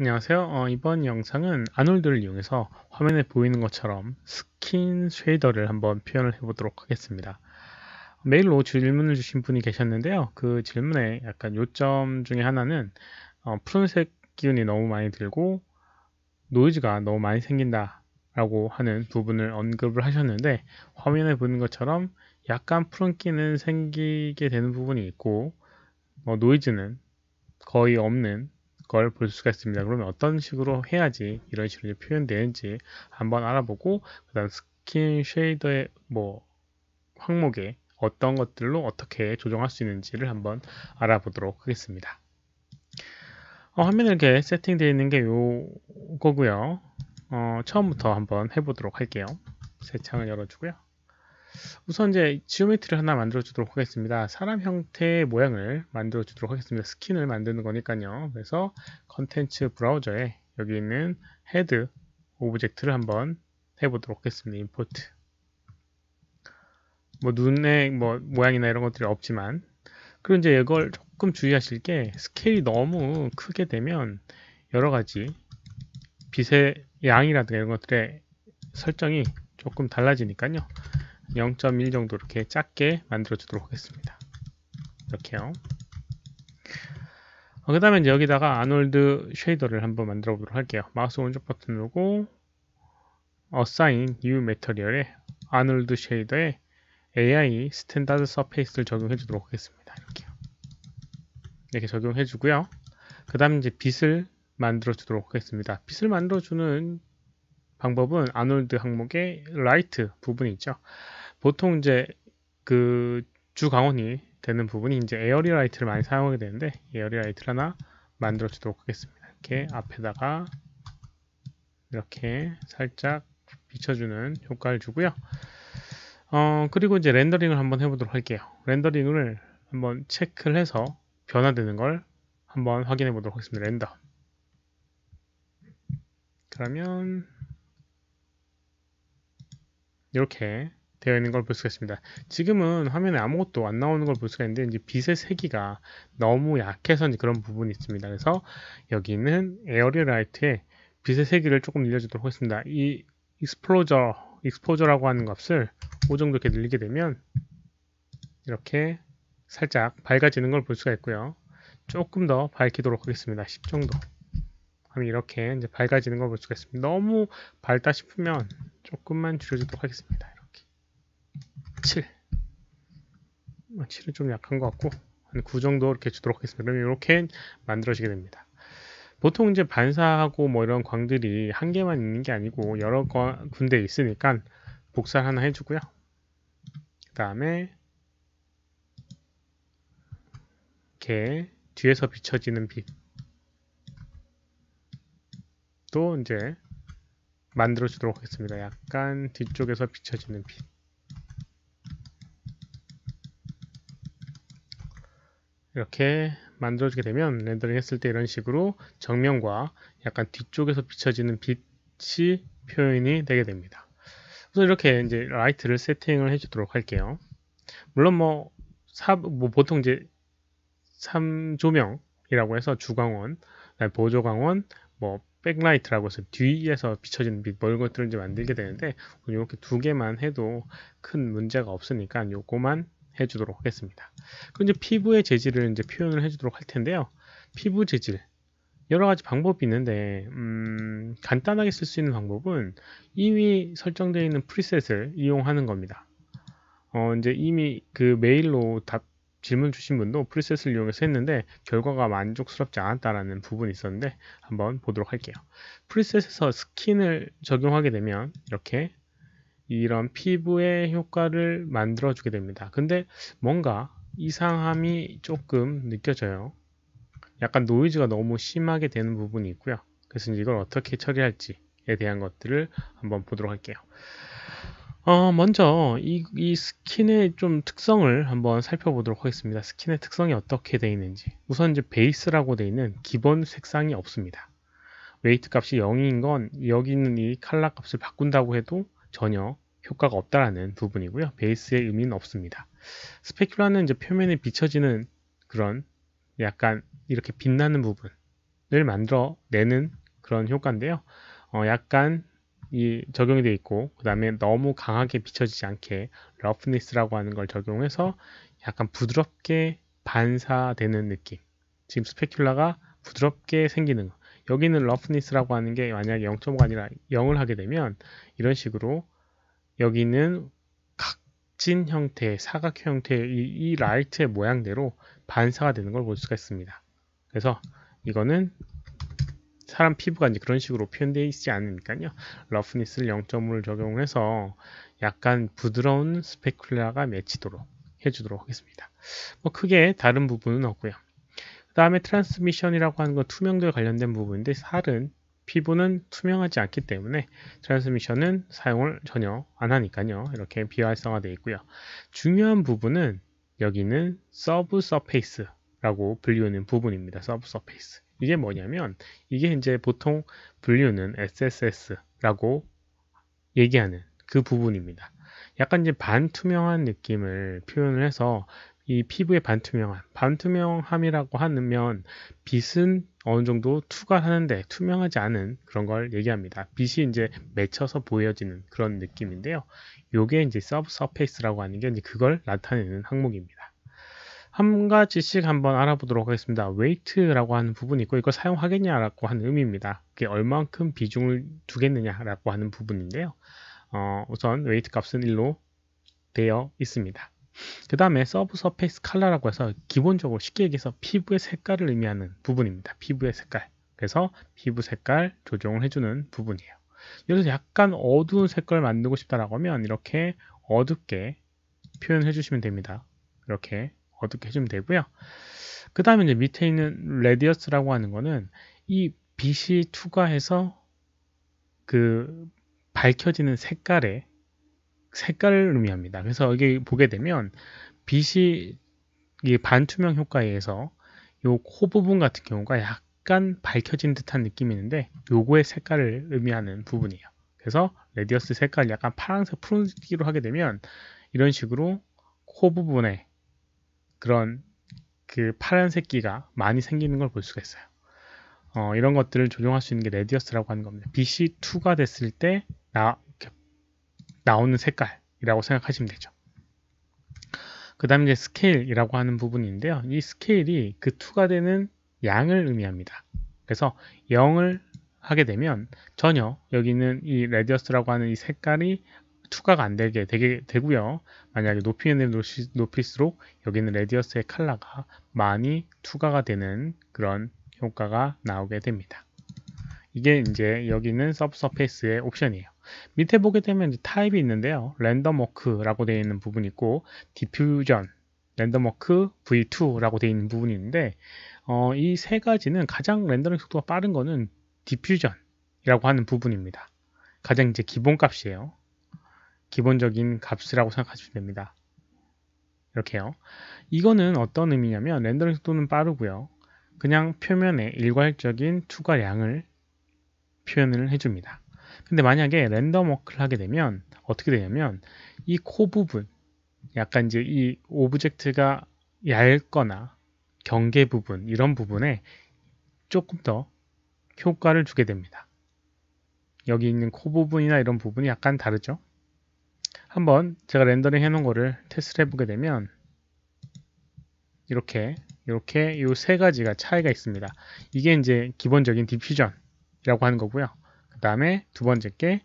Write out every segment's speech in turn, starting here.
안녕하세요. 어, 이번 영상은 아놀드를 이용해서 화면에 보이는 것처럼 스킨 쉐이더를 한번 표현을 해보도록 하겠습니다. 메일로 질문을 주신 분이 계셨는데요. 그 질문에 약간 요점 중에 하나는 어, 푸른색 기운이 너무 많이 들고 노이즈가 너무 많이 생긴다 라고 하는 부분을 언급을 하셨는데 화면에 보이는 것처럼 약간 푸른기는 생기게 되는 부분이 있고 어, 노이즈는 거의 없는 걸볼 수가 있습니다. 그러면 어떤 식으로 해야지 이런 식으로 표현되는지 한번 알아보고 그 다음 스킨 쉐이더의 뭐 항목에 어떤 것들로 어떻게 조정할 수 있는지를 한번 알아보도록 하겠습니다. 어, 화면에 이렇게 세팅되어 있는 게 요거고요. 어, 처음부터 한번 해보도록 할게요. 새 창을 열어주고요. 우선 이제 지오메트리를 하나 만들어 주도록 하겠습니다. 사람 형태의 모양을 만들어 주도록 하겠습니다. 스킨을 만드는 거니까요. 그래서 컨텐츠 브라우저에 여기 있는 헤드 오브젝트를 한번 해보도록 하겠습니다. 임포트 뭐 눈에 뭐 모양이나 이런 것들이 없지만 그리고 이제 이걸 조금 주의하실 게 스케일이 너무 크게 되면 여러 가지 빛의 양이라든가 이런 것들의 설정이 조금 달라지니까요. 0.1 정도 이렇게 작게 만들어 주도록 하겠습니다. 이렇게요. 어, 그 다음에 여기다가 아놀드 쉐이더를 한번 만들어 보도록 할게요. 마우스 오른쪽 버튼 누르고 Assign New Material에 아놀드 쉐이더에 AI 스탠다드 서페이스를 적용해 주도록 하겠습니다. 이렇게요. 이렇게 적용해 주고요. 그 다음 이제 빛을 만들어 주도록 하겠습니다. 빛을 만들어 주는 방법은 아놀드 항목의 라이트 부분이 있죠. 보통 이제 그주광원이 되는 부분이 이제 에어리라이트를 많이 사용하게 되는데 에어리라이트를 하나 만들어 주도록 하겠습니다. 이렇게 앞에다가 이렇게 살짝 비춰주는 효과를 주고요. 어, 그리고 이제 렌더링을 한번 해보도록 할게요. 렌더링을 한번 체크를 해서 변화되는 걸 한번 확인해 보도록 하겠습니다. 렌더. 그러면 이렇게 되어 있는 걸 볼 수가 있습니다. 지금은 화면에 아무것도 안 나오는 걸 볼 수가 있는데 이제 빛의 세기가 너무 약해서 그런 부분이 있습니다. 그래서 여기는 에어리 라이트에 빛의 세기를 조금 늘려주도록 하겠습니다. 이 익스플로저, 익스포저라고 하는 값을 5 정도 이렇게 늘리게 되면 이렇게 살짝 밝아지는 걸 볼 수가 있고요. 조금 더 밝히도록 하겠습니다. 10 정도. 그럼 이렇게 이제 밝아지는 걸 볼 수가 있습니다. 너무 밝다 싶으면 조금만 줄여주도록 하겠습니다. 7. 7은 아, 좀 약한 것 같고 한 9 정도 이렇게 주도록 하겠습니다. 그러면 이렇게 만들어지게 됩니다. 보통 이제 반사하고 뭐 이런 광들이 한 개만 있는 게 아니고 여러 군데 있으니까 복사 하나 해주고요. 그 다음에 이렇게 뒤에서 비춰지는 빛. 또 이제 만들어 주도록 하겠습니다. 약간 뒤쪽에서 비춰지는 빛. 이렇게 만들어주게 되면 렌더링 했을 때 이런 식으로 정면과 약간 뒤쪽에서 비춰지는 빛이 표현이 되게 됩니다. 그래서 이렇게 이제 라이트를 세팅을 해주도록 할게요. 물론 뭐, 사, 뭐 보통 이제 3조명이라고 해서 주광원, 보조광원, 뭐 백라이트라고 해서 뒤에서 비춰지는 빛, 멀 뭐 것들을 이제 만들게 되는데 이렇게 두 개만 해도 큰 문제가 없으니까 요거만 해주도록 하겠습니다. 그럼 이제 피부의 재질을 이제 표현을 해주도록 할 텐데요. 피부 재질 여러 가지 방법이 있는데 음, 간단하게 쓸 수 있는 방법은 이미 설정되어 있는 프리셋을 이용하는 겁니다. 어, 이제 이미 그 메일로 답 질문 주신 분도 프리셋을 이용해서 했는데 결과가 만족스럽지 않았다라는 부분이 있었는데 한번 보도록 할게요. 프리셋에서 스킨을 적용하게 되면 이렇게 이런 피부에 효과를 만들어 주게 됩니다. 근데 뭔가 이상함이 조금 느껴져요. 약간 노이즈가 너무 심하게 되는 부분이 있고요. 그래서 이걸 어떻게 처리할지에 대한 것들을 한번 보도록 할게요. 어, 먼저 이, 이, 스킨의 좀 특성을 한번 살펴보도록 하겠습니다. 스킨의 특성이 어떻게 되어 있는지. 우선 이제 베이스라고 되어 있는 기본 색상이 없습니다. 웨이트 값이 0인 건 여기 있는 이 칼라 값을 바꾼다고 해도 전혀 효과가 없다라는 부분이고요. 베이스의 의미는 없습니다. 스페큘라는 이제 표면에 비춰지는 그런 약간 이렇게 빛나는 부분을 만들어내는 그런 효과인데요. 어, 약간 이 적용이 되어 있고 그 다음에 너무 강하게 비춰지지 않게 러프니스라고 하는 걸 적용해서 약간 부드럽게 반사되는 느낌 지금 스페큘라가 부드럽게 생기는 거. 여기는 러프니스라고 하는 게 만약에 0.5가 아니라 0을 하게 되면 이런 식으로 여기는 각진 형태, 의 사각 형태의 이, 이 라이트의 모양대로 반사가 되는 걸 볼 수가 있습니다. 그래서 이거는 사람 피부가 이제 그런 식으로 표현되어 있지 않으니까요. 러프니스를 0.5를 적용해서 약간 부드러운 스페큘라가 맺히도록 해주도록 하겠습니다. 뭐 크게 다른 부분은 없고요. 다음에 트랜스미션이라고 하는 건 투명도에 관련된 부분인데 살은 피부는 투명하지 않기 때문에 트랜스미션은 사용을 전혀 안 하니까요. 이렇게 비활성화되어 있고요. 중요한 부분은 여기는 서브 서페이스라고 불리우는 부분입니다. 서브 서페이스. 이게 뭐냐면 이게 이제 보통 불리우는 SSS라고 얘기하는 그 부분입니다. 약간 이제 반투명한 느낌을 표현을 해서 이 피부의 반투명함, 반투명함이라고 하면 빛은 어느 정도 투과하는데 투명하지 않은 그런 걸 얘기합니다. 빛이 이제 맺혀서 보여지는 그런 느낌인데요. 요게 이제 서브 서페이스라고 하는 게 이제 그걸 나타내는 항목입니다. 한 가지씩 한번 알아보도록 하겠습니다. 웨이트라고 하는 부분이 있고 이걸 사용하겠냐라고 하는 의미입니다. 그게 얼만큼 비중을 두겠느냐라고 하는 부분인데요. 어, 우선 웨이트 값은 1로 되어 있습니다. 그 다음에 서브 서페이스 컬러라고 해서 기본적으로 쉽게 얘기해서 피부의 색깔을 의미하는 부분입니다. 피부의 색깔. 그래서 피부 색깔 조정을 해주는 부분이에요. 예를 서 약간 어두운 색깔을 만들고 싶다라고 하면 이렇게 어둡게 표현해 주시면 됩니다. 이렇게 어둡게 해주면 되고요. 그 다음에 이제 밑에 있는 레디어스라고 하는 거는 이 빛이 투과해서 그 밝혀지는 색깔의 색깔을 의미합니다. 그래서 여기 보게 되면 빛이 이 반투명 효과에 의해서 요 코 부분 같은 경우가 약간 밝혀진 듯한 느낌이 있는데 요거의 색깔을 의미하는 부분이에요. 그래서 레디어스 색깔 약간 파란색 푸른색으로 하게 되면 이런 식으로 코 부분에 그런 그 파란색기가 많이 생기는 걸 볼 수가 있어요. 어, 이런 것들을 조정할 수 있는 게 레디어스라고 하는 겁니다. BC2가 됐을 때 나, 나오는 색깔이라고 생각하시면 되죠. 그 다음에 이제 스케일이라고 하는 부분인데요. 이 스케일이 그 2가 되는 양을 의미합니다. 그래서 0을 하게 되면 전혀 여기는 이 레디어스라고 하는 이 색깔이 투과가 안 되게 되게 되고요. 만약에 높이는 높일수록 여기는 레디어스의 칼라가 많이 투과가 되는 그런 효과가 나오게 됩니다. 이게 이제 여기는 서브서페이스의 옵션이에요. 밑에 보게 되면 타입이 있는데요. 랜덤워크라고 되어 있는 부분이 있고 디퓨전, 랜덤워크 V2라고 되어 있는 부분이 있는데 어, 이 세 가지는 가장 랜덤의 속도가 빠른 거는 디퓨전이라고 하는 부분입니다. 가장 이제 기본값이에요. 기본적인 값이라고 생각하시면 됩니다. 이렇게요. 이거는 어떤 의미냐면 렌더링 속도는 빠르고요. 그냥 표면에 일괄적인 추가량을 표현을 해줍니다. 근데 만약에 랜덤 워크를 하게 되면 어떻게 되냐면 이 코 부분 약간 이제 이 오브젝트가 얇거나 경계 부분 이런 부분에 조금 더 효과를 주게 됩니다. 여기 있는 코 부분이나 이런 부분이 약간 다르죠? 한번 제가 렌더링 해놓은 거를 테스트를 해보게 되면 이렇게 이렇게 이 세 가지가 차이가 있습니다. 이게 이제 기본적인 디퓨전이라고 하는 거고요. 그 다음에 두 번째 게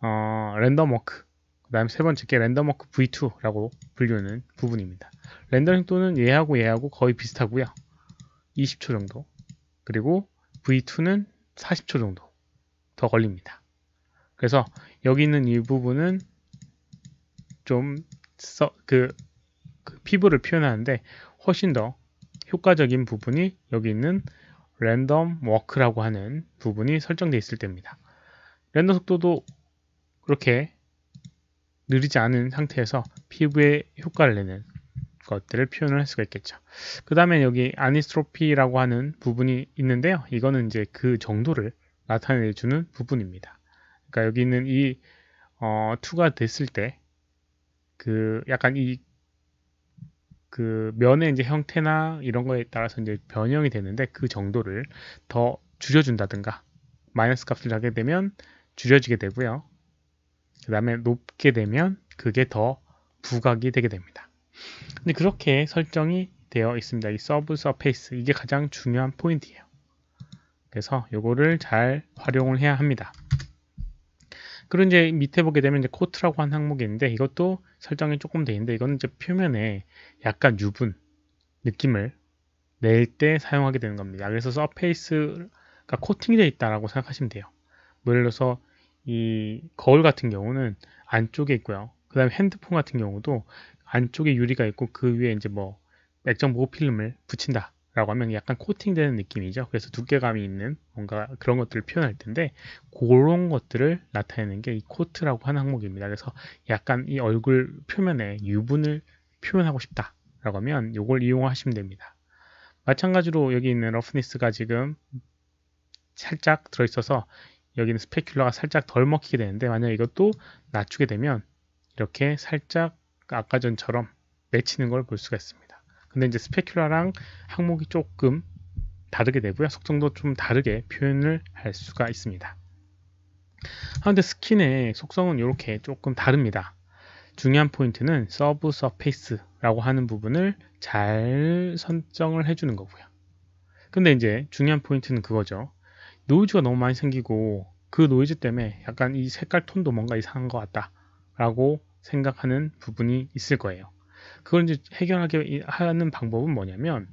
어, 랜덤워크 그 다음에 세 번째 게 랜덤워크 V2라고 분류는 부분입니다. 렌더링 또는 얘하고 얘하고 거의 비슷하고요. 20초 정도 그리고 V2는 40초 정도 더 걸립니다. 그래서 여기 있는 이 부분은 좀그 그 피부를 표현하는데 훨씬 더 효과적인 부분이 여기 있는 랜덤 워크라고 하는 부분이 설정되어 있을 때입니다. 랜덤 속도도 그렇게 느리지 않은 상태에서 피부에 효과를 내는 것들을 표현을 할 수가 있겠죠. 그 다음에 여기 아니스트로피라고 하는 부분이 있는데요. 이거는 이제 그 정도를 나타내주는 부분입니다. 그러니까 여기 있는 이 어, 2가 됐을 때 그 약간 이그 면의 이제 형태나 이런 거에 따라서 이제 변형이 되는데 그 정도를 더 줄여준다든가 마이너스 값을 하게 되면 줄여지게 되고요. 그 다음에 높게 되면 그게 더 부각이 되게 됩니다. 근데 그렇게 설정이 되어 있습니다. 이 서브 서페이스 이게 가장 중요한 포인트예요. 그래서 요거를잘 활용을 해야 합니다. 그리고 이제 밑에 보게 되면 이제 코트라고 한 항목이 있는데 이것도 설정이 조금 돼 있는데 이거는 이제 표면에 약간 유분 느낌을 낼 때 사용하게 되는 겁니다. 그래서 서페이스가 코팅이 되어 있다라고 생각하시면 돼요. 뭐 예를 들어서 이 거울 같은 경우는 안쪽에 있고요. 그 다음에 핸드폰 같은 경우도 안쪽에 유리가 있고 그 위에 이제 뭐 액정 보호 필름을 붙인다. 라고 하면 약간 코팅되는 느낌이죠. 그래서 두께감이 있는 뭔가 그런 것들을 표현할 텐데 그런 것들을 나타내는 게 이 코트라고 하는 항목입니다. 그래서 약간 이 얼굴 표면에 유분을 표현하고 싶다라고 하면 이걸 이용하시면 됩니다. 마찬가지로 여기 있는 러프니스가 지금 살짝 들어있어서 여기는 스페큘러가 살짝 덜 먹히게 되는데 만약 이것도 낮추게 되면 이렇게 살짝 아까 전처럼 맺히는 걸 볼 수가 있습니다. 근데 이제 스페큘라랑 항목이 조금 다르게 되고요. 속성도 좀 다르게 표현을 할 수가 있습니다. 그런데 스킨의 속성은 이렇게 조금 다릅니다. 중요한 포인트는 서브 서페이스라고 하는 부분을 잘 선정을 해주는 거고요. 근데 이제 중요한 포인트는 그거죠. 노이즈가 너무 많이 생기고 그 노이즈 때문에 약간 이 색깔 톤도 뭔가 이상한 것 같다 라고 생각하는 부분이 있을 거예요. 그걸 이제 해결하게 하는 방법은 뭐냐면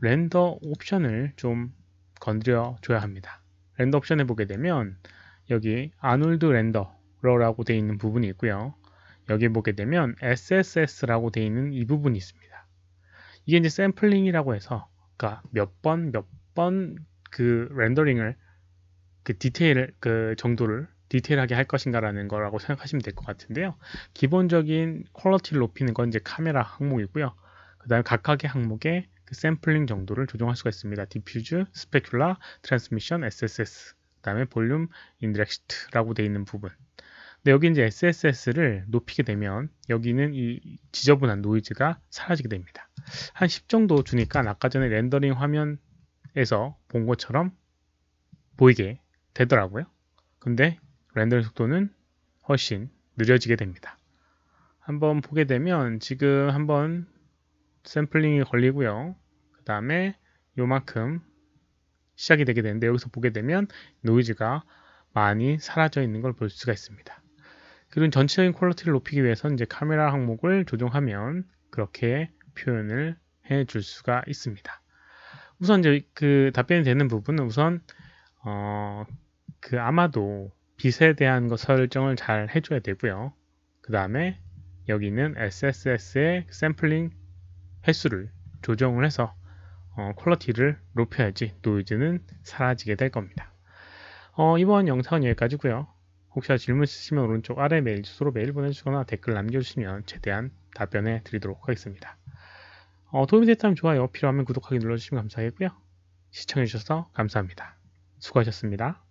렌더 옵션을 좀 건드려 줘야 합니다. 렌더 옵션에 보게 되면 여기 아놀드 렌더러라고 되어 있는 부분이 있고요. 여기 보게 되면 SSS라고 되어 있는 이 부분이 있습니다. 이게 이제 샘플링이라고 해서 그러니까 몇번 몇 번 그 렌더링을 그 디테일 그 정도를 디테일하게 할 것인가라는 거라고 생각하시면 될 것 같은데요. 기본적인 퀄러티를 높이는 건 이제 카메라 항목이고요. 그 다음에 각각의 항목에 그 샘플링 정도를 조정할 수가 있습니다. 디퓨즈, 스페큘라, 트랜스미션, SSS, 그 다음에 볼륨, 인디렉트라고 시 되어 있는 부분. 근데 여기 이제 SSS를 높이게 되면 여기는 이 지저분한 노이즈가 사라지게 됩니다. 한 10 정도 주니까 아까 전에 렌더링 화면에서 본 것처럼 보이게 되더라고요. 근데 렌더 속도는 훨씬 느려지게 됩니다. 한번 보게 되면 지금 한번 샘플링이 걸리고요. 그 다음에 요만큼 시작이 되게 되는데 여기서 보게 되면 노이즈가 많이 사라져 있는 걸 볼 수가 있습니다. 그런 전체적인 퀄리티를 높이기 위해서 이제 카메라 항목을 조정하면 그렇게 표현을 해줄 수가 있습니다. 우선 이제 그 답변이 되는 부분은 우선 어그 아마도 빛에 대한 거 설정을 잘 해줘야 되고요. 그 다음에 여기는 SSS의 샘플링 횟수를 조정을 해서 어, 퀄러티를 높여야지 노이즈는 사라지게 될 겁니다. 어, 이번 영상은 여기까지고요. 혹시 질문 있으시면 오른쪽 아래 메일 주소로 메일 보내주거나 댓글 남겨주시면 최대한 답변해 드리도록 하겠습니다. 어, 도움이 됐다면 좋아요, 필요하면 구독하기 눌러주시면 감사하겠고요. 시청해주셔서 감사합니다. 수고하셨습니다.